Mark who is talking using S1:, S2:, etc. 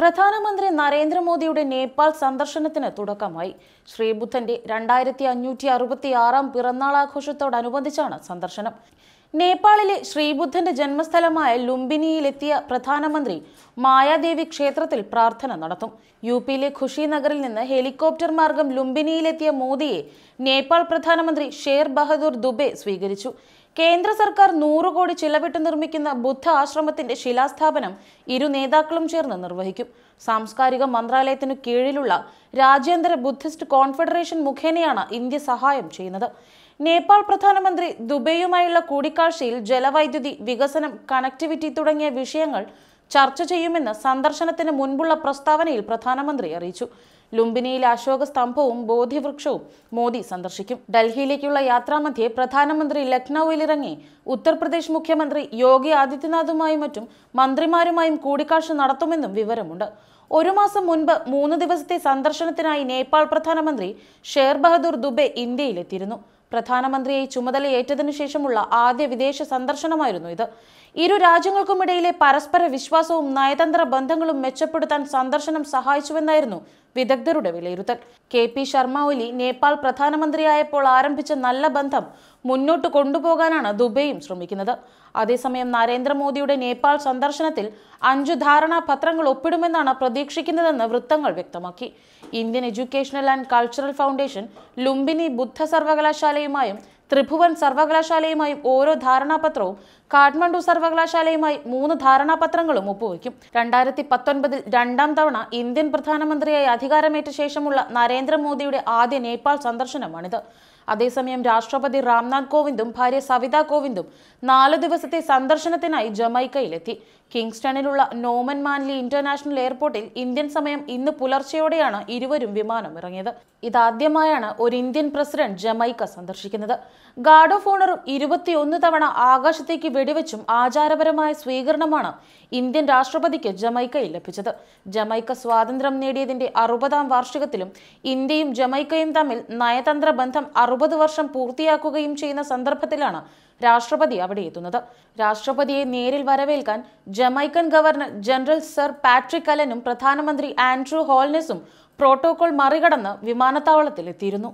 S1: പ്രധാനമന്ത്രി നരേന്ദ്രമോദിയുടെ നേപ്പാൾ സന്ദർശനത്തിന് തുടക്കമായി ശ്രീബുദ്ധന്റെ രണ്ടായിരത്തി അഞ്ഞൂറ്റി അറുപത്തി ആറാം പിറന്നാളാഘോഷത്തോടനുബന്ധിച്ചാണ് സന്ദർശനം നേപ്പാളിലെ ശ്രീബുദ്ധന്റെ ജന്മസ്ഥലമായ ലുംബിനിയിലെത്തിയ പ്രധാനമന്ത്രി മായാദേവി ക്ഷേത്രത്തിൽ പ്രാർത്ഥന നടത്തും യു പിയിലെ ഖുഷി നഗറിൽ നിന്ന് ഹെലികോപ്റ്റർ മാർഗം ലുംബിനിയിലെത്തിയ മോദിയെ നേപ്പാൾ പ്രധാനമന്ത്രി ഷേർ ബഹദൂർ ദുബെ സ്വീകരിച്ചു കേന്ദ്ര സർക്കാർ നൂറ് കോടി ചിലവിട്ട് നിർമ്മിക്കുന്ന ബുദ്ധ ആശ്രമത്തിന്റെ ശിലാസ്ഥാപനം ഇരു നേതാക്കളും ചേർന്ന് നിർവഹിക്കും സാംസ്കാരിക മന്ത്രാലയത്തിനു കീഴിലുള്ള രാജ്യാന്തര ബുദ്ധിസ്റ്റ് കോൺഫെഡറേഷൻ മുഖേനയാണ് ഇന്ത്യ സഹായം ചെയ്യുന്നത് നേപ്പാൾ പ്രധാനമന്ത്രി ദുബൈയുമായുള്ള കൂടിക്കാഴ്ചയിൽ ജലവൈദ്യുതി വികസനം കണക്ടിവിറ്റി തുടങ്ങിയ വിഷയങ്ങൾ ചർച്ച ചെയ്യുമെന്ന് സന്ദർശനത്തിന് മുൻപുള്ള പ്രസ്താവനയിൽ പ്രധാനമന്ത്രി അറിയിച്ചു ലുംബിനിയിൽ അശോക സ്തംഭവും ബോധിവൃക്ഷവും മോദി സന്ദർശിക്കും ഡൽഹിയിലേക്കുള്ള യാത്രാമധ്യേ പ്രധാനമന്ത്രി ലക്നൌവിലിറങ്ങി ഉത്തർപ്രദേശ് മുഖ്യമന്ത്രി യോഗി ആദിത്യനാഥുമായും മറ്റും മന്ത്രിമാരുമായും കൂടിക്കാഴ്ച നടത്തുമെന്നും വിവരമുണ്ട് ഒരു മാസം മുൻപ് മൂന്ന് ദിവസത്തെ സന്ദർശനത്തിനായി നേപ്പാൾ പ്രധാനമന്ത്രി ഷേർ ബഹദൂർ ദുബെ ഇന്ത്യയിലെത്തിയിരുന്നു പ്രധാനമന്ത്രിയായി ചുമതലയേറ്റതിനു ശേഷമുള്ള ആദ്യ വിദേശ സന്ദർശനമായിരുന്നു ഇത് ഇരു രാജ്യങ്ങൾക്കുമിടയിലെ പരസ്പര വിശ്വാസവും നയതന്ത്ര ബന്ധങ്ങളും മെച്ചപ്പെടുത്താൻ സന്ദർശനം സഹായിച്ചുവെന്നായിരുന്നു വിദഗ്ധരുടെ വിലയിരുത്തൽ കെ പി ശർമ്മ ഒലി നേപ്പാൾ പ്രധാനമന്ത്രിയായപ്പോൾ ആരംഭിച്ച നല്ല ബന്ധം മുന്നോട്ട് കൊണ്ടുപോകാനാണ് ദുബൈയും ശ്രമിക്കുന്നത് അതേസമയം നരേന്ദ്രമോദിയുടെ നേപ്പാൾ സന്ദർശനത്തിൽ അഞ്ചു ധാരണാപത്രങ്ങൾ ഒപ്പിടുമെന്നാണ് പ്രതീക്ഷിക്കുന്നതെന്ന് വൃത്തങ്ങൾ വ്യക്തമാക്കി Indian educational and cultural foundation Lumbini Buddha സർവകലാശാലയുമായും ത്രിഭുവൻ സർവകലാശാലയുമായും ഓരോ ധാരണാപത്രവും കാഠ്മണ്ഡു സർവകലാശാലയുമായി മൂന്ന് ധാരണാപത്രങ്ങളും ഒപ്പുവയ്ക്കും രണ്ടായിരത്തി പത്തൊൻപതിൽ രണ്ടാം തവണ ഇന്ത്യൻ പ്രധാനമന്ത്രിയായി അധികാരമേറ്റ ശേഷമുള്ള നരേന്ദ്രമോദിയുടെ ആദ്യ നേപ്പാൾ സന്ദർശനമാണിത് അതേസമയം രാഷ്ട്രപതി രാംനാഥ് കോവിന്ദും ഭാര്യ സവിതാ കോവിന്ദും നാല് ദിവസത്തെ സന്ദർശനത്തിനായി ജമൈക്കയിലെത്തി കിങ്സ്റ്റണിലുള്ള നോമൻ മാൻലി ഇന്റർനാഷണൽ എയർപോർട്ടിൽ ഇന്ത്യൻ സമയം ഇന്ന് പുലർച്ചെയോടെയാണ് ഇരുവരും വിമാനം ഇറങ്ങിയത് ഇതാദ്യമായാണ് ഒരു ഇന്ത്യൻ പ്രസിഡന്റ് ജമൈക്ക സന്ദർശിക്കുന്നത് ഗാർഡ് ഓഫ് ഓണറും ഇരുപത്തിയൊന്ന് തവണ ആകാശത്തേക്ക് വെടിവെച്ചും ആചാരപരമായ സ്വീകരണമാണ് ഇന്ത്യൻ രാഷ്ട്രപതിക്ക് ജമൈക്കയിൽ ലഭിച്ചത് ജമൈക്ക സ്വാതന്ത്ര്യം നേടിയതിന്റെ അറുപതാം വാർഷികത്തിലും ഇന്ത്യയും ജമൈക്കയും തമ്മിൽ നയതന്ത്ര ബന്ധം അറു അറുപത് വർഷം പൂർത്തിയാക്കുകയും ചെയ്യുന്ന സന്ദർഭത്തിലാണ് രാഷ്ട്രപതി അവിടെ എത്തുന്നത് രാഷ്ട്രപതിയെ നേരിൽ വരവേൽക്കാൻ Jamaican governor general sir Patrick അലനും പ്രധാനമന്ത്രി ആൻഡ്രൂ ഹോൾനെസും പ്രോട്ടോകോൾ മറികടന്ന് വിമാനത്താവളത്തിൽ എത്തിയിരുന്നു